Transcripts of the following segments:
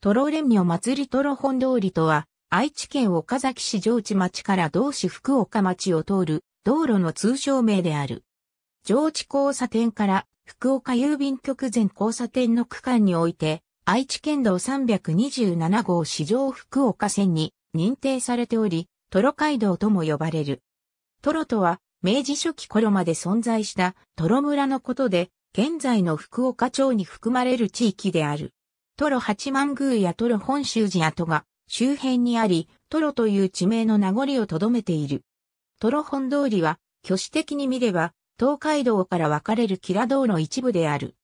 トロレミオ祭りトロ本通りとは、愛知県岡崎市上地町から同市福岡町を通る道路の通称名である。上地交差点から福岡郵便局前交差点の区間において、愛知県道327号市上福岡線に認定されており、トロ街道とも呼ばれる。トロとは、明治初期頃まで存在したトロ村のことで、現在の福岡町に含まれる地域である。トロ八幡宮やトロ本州寺跡が周辺にあり、トロという地名の名残を留めている。トロ本通りは、挙手的に見れば、東海道から分かれるキラ道の一部である。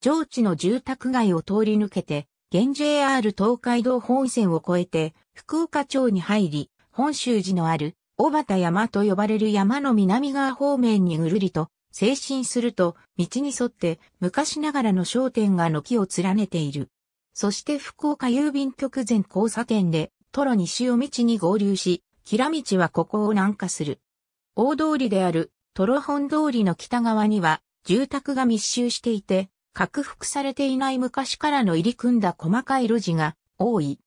上地の住宅街を通り抜けて、現 JR 東海道本線を越えて、福岡町に入り、本州寺のある、小畑山と呼ばれる山の南側方面にぐるりと精神すると、道に沿って昔ながらの商店が軒を連ねている。そして福岡郵便局前交差点で、トロ西尾道に合流し、キラ道はここを南下する。大通りである、トロ本通りの北側には、住宅が密集していて、拡幅されていない昔からの入り組んだ細かい路地が多い。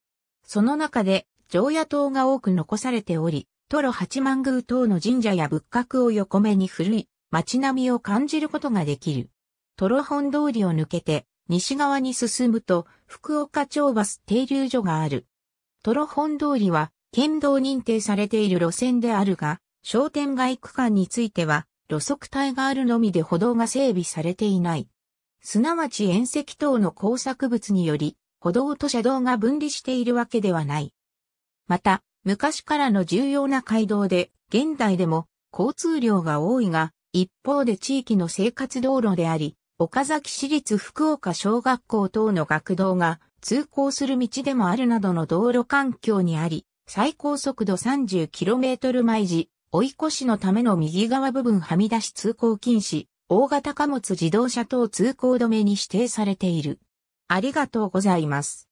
その中で、常夜灯が多く残されており、トロ八幡宮等の神社や仏閣を横目に古い街並みを感じることができる。トロ本通りを抜けて、西側に進むと、福岡町バス停留所がある。トロ本通りは、県道認定されている路線であるが、商店街区間については、路側帯があるのみで歩道が整備されていない。すなわち縁石等の工作物により、歩道と車道が分離しているわけではない。また、昔からの重要な街道で、現代でも交通量が多いが、一方で地域の生活道路であり、岡崎市立福岡小学校等の学童が通行する道でもあるなどの道路環境にあり、最高速度 30km 毎時、追い越しのための右側部分はみ出し通行禁止、大型貨物自動車等通行止めに指定されている。ありがとうございます。